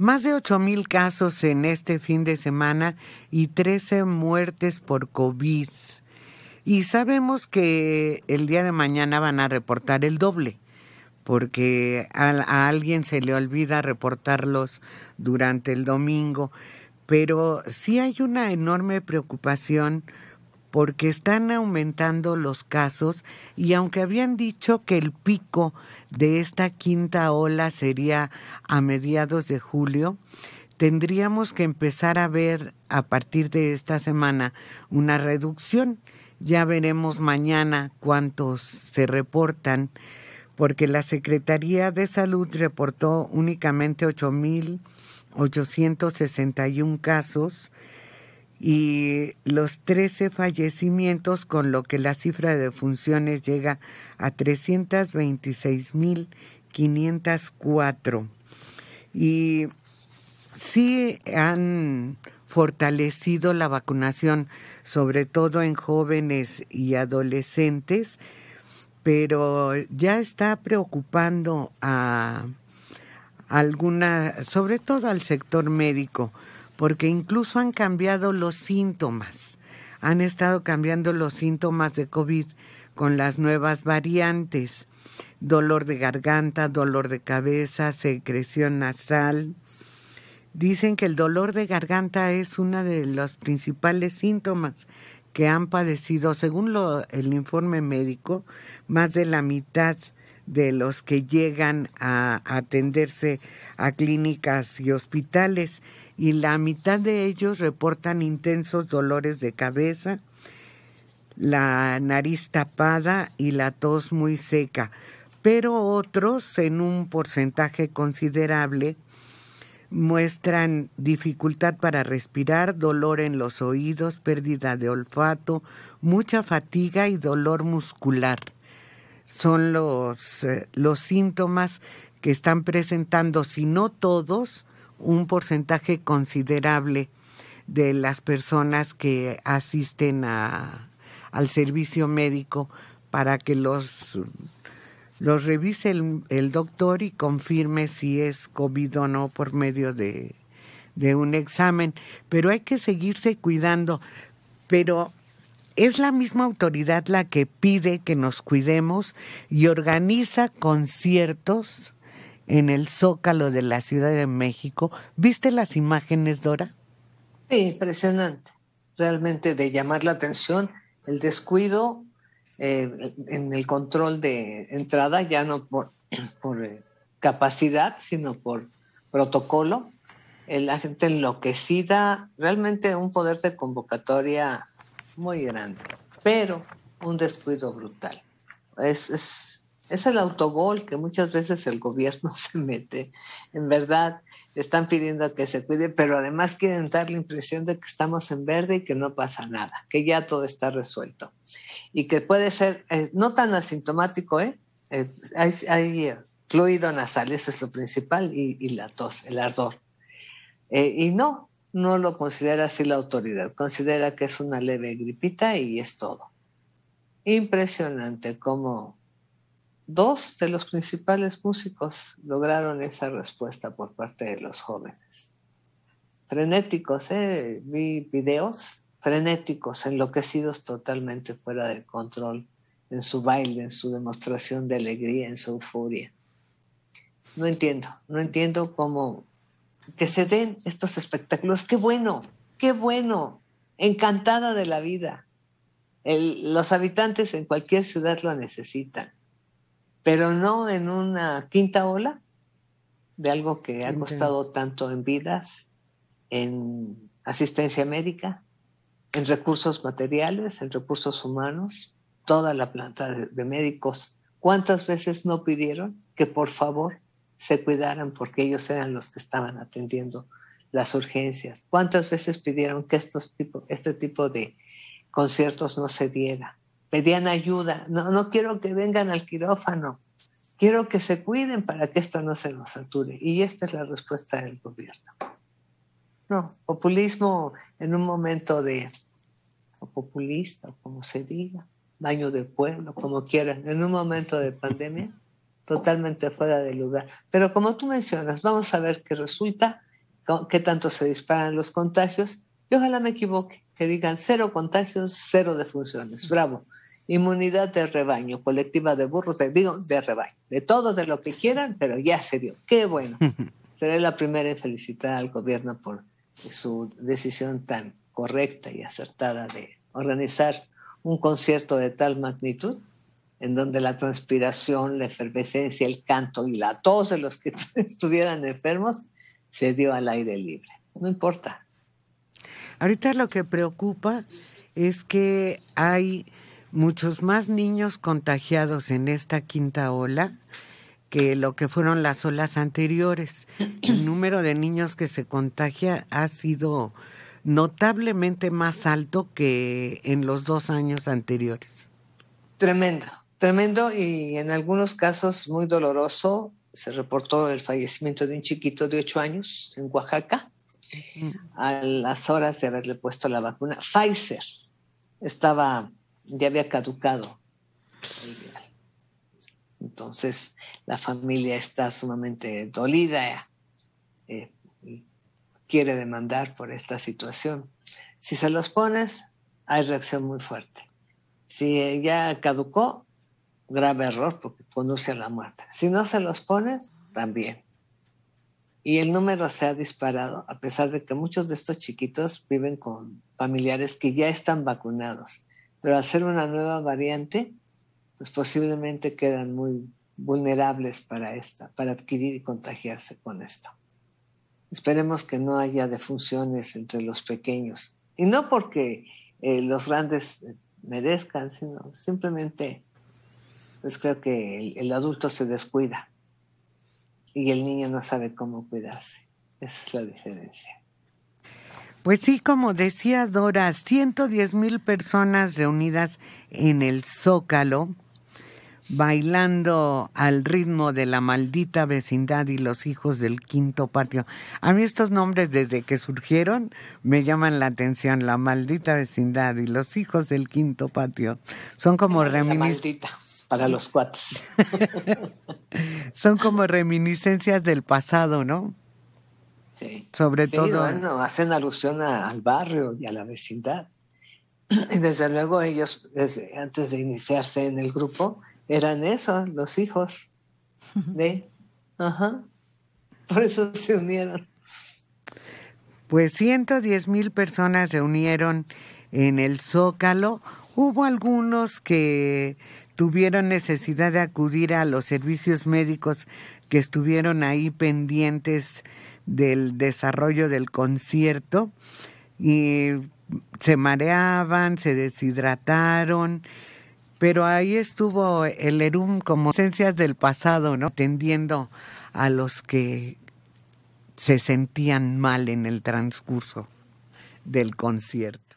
Más de mil casos en este fin de semana y 13 muertes por COVID. Y sabemos que el día de mañana van a reportar el doble, porque a, a alguien se le olvida reportarlos durante el domingo. Pero sí hay una enorme preocupación porque están aumentando los casos y aunque habían dicho que el pico de esta quinta ola sería a mediados de julio, tendríamos que empezar a ver a partir de esta semana una reducción. Ya veremos mañana cuántos se reportan, porque la Secretaría de Salud reportó únicamente 8.861 casos y los 13 fallecimientos, con lo que la cifra de funciones llega a 326.504. Y sí han fortalecido la vacunación, sobre todo en jóvenes y adolescentes, pero ya está preocupando a alguna, sobre todo al sector médico porque incluso han cambiado los síntomas. Han estado cambiando los síntomas de COVID con las nuevas variantes. Dolor de garganta, dolor de cabeza, secreción nasal. Dicen que el dolor de garganta es uno de los principales síntomas que han padecido, según el informe médico, más de la mitad de los que llegan a atenderse a clínicas y hospitales y la mitad de ellos reportan intensos dolores de cabeza, la nariz tapada y la tos muy seca, pero otros, en un porcentaje considerable, muestran dificultad para respirar, dolor en los oídos, pérdida de olfato, mucha fatiga y dolor muscular. Son los, eh, los síntomas que están presentando, si no todos, un porcentaje considerable de las personas que asisten a, al servicio médico para que los, los revise el, doctor y confirme si es COVID o no por medio de un examen. Pero hay que seguirse cuidando. Pero es la misma autoridad la que pide que nos cuidemos y organiza conciertos en el Zócalo de la Ciudad de México. ¿Viste las imágenes, Dora? Sí, impresionante. Realmente de llamar la atención el descuido eh, en el control de entrada, ya no por, eh, capacidad, sino por protocolo. la gente enloquecida, realmente un poder de convocatoria muy grande, pero un descuido brutal. es es el autogol que muchas veces el gobierno se mete. En verdad, están pidiendo que se cuide, pero además quieren dar la impresión de que estamos en verde y que no pasa nada, que ya todo está resuelto. Y que puede ser, eh, no tan asintomático, ¿eh? eh hay, fluido nasal, eso es lo principal, y, la tos, el ardor. Eh, y no, no lo considera así la autoridad, considera que es una leve gripita y es todo. Impresionante cómo dos de los principales músicos lograron esa respuesta por parte de los jóvenes. Frenéticos, ¿eh? vi videos frenéticos, enloquecidos totalmente fuera de control en su baile, en su demostración de alegría, en su euforia. No entiendo, no entiendo cómo que se den estos espectáculos. Qué bueno, qué bueno, encantada de la vida. los habitantes en cualquier ciudad lo necesitan pero no en una quinta ola de algo que ha costado tanto en vidas, en asistencia médica, en recursos materiales, en recursos humanos, toda la planta de, médicos. ¿Cuántas veces no pidieron que por favor se cuidaran porque ellos eran los que estaban atendiendo las urgencias? ¿Cuántas veces pidieron que estos tipo, este tipo de conciertos no se diera? pedían ayuda. No, no quiero que vengan al quirófano, quiero que se cuiden para que esto no se nos sature. Y esta es la respuesta del gobierno. No, populismo en un momento de o populista, como se diga, baño del pueblo, como quieran, en un momento de pandemia, totalmente fuera de lugar. Pero como tú mencionas, vamos a ver qué resulta, qué tanto se disparan los contagios, y ojalá me equivoque, que digan cero contagios, cero defunciones. Bravo inmunidad de rebaño, colectiva de burros, de, digo, de rebaño, de todo, de lo que quieran, pero ya se dio. Qué bueno. Seré la primera en felicitar al gobierno por su decisión tan correcta y acertada de organizar un concierto de tal magnitud en donde la transpiración, la efervescencia, el canto y la tos de los que estuvieran enfermos se dio al aire libre. No importa. Ahorita lo que preocupa es que hay muchos más niños contagiados en esta quinta ola que lo que fueron las olas anteriores. El número de niños que se contagia ha sido notablemente más alto que en los dos años anteriores. Tremendo, tremendo y en algunos casos muy doloroso. Se reportó el fallecimiento de un chiquito de ocho años en Oaxaca a las horas de haberle puesto la vacuna. Pfizer estaba ya había caducado. Entonces, la familia está sumamente dolida eh, quiere demandar por esta situación. Si se los pones, hay reacción muy fuerte. Si ya caducó, grave error porque conduce a la muerte. Si no se los pones, también. Y el número se ha disparado, a pesar de que muchos de estos chiquitos viven con familiares que ya están vacunados pero hacer una nueva variante, pues posiblemente quedan muy vulnerables para esta, para adquirir y contagiarse con esto. Esperemos que no haya defunciones entre los pequeños. Y no porque eh, los grandes eh, merezcan, sino simplemente, pues creo que el adulto se descuida y el niño no sabe cómo cuidarse. Esa es la diferencia. Pues sí, como decía Dora, 110 mil personas reunidas en el Zócalo, bailando al ritmo de la maldita vecindad y los hijos del quinto patio. A mí estos nombres desde que surgieron me llaman la atención, la maldita vecindad y los hijos del quinto patio. Son como reminiscencias para los Son como reminiscencias del pasado, ¿no? Sobre todo. Bueno, hacen alusión al barrio y a la vecindad. Y desde luego ellos, antes de iniciarse en el grupo, eran eso, los hijos. de Ajá. Por eso se unieron. Pues 110 mil personas reunieron en el Zócalo. Hubo algunos que tuvieron necesidad de acudir a los servicios médicos que estuvieron ahí pendientes del desarrollo del concierto y se mareaban, se deshidrataron, pero ahí estuvo el Erum como esencias del pasado, ¿no? Atendiendo a los que se sentían mal en el transcurso del concierto.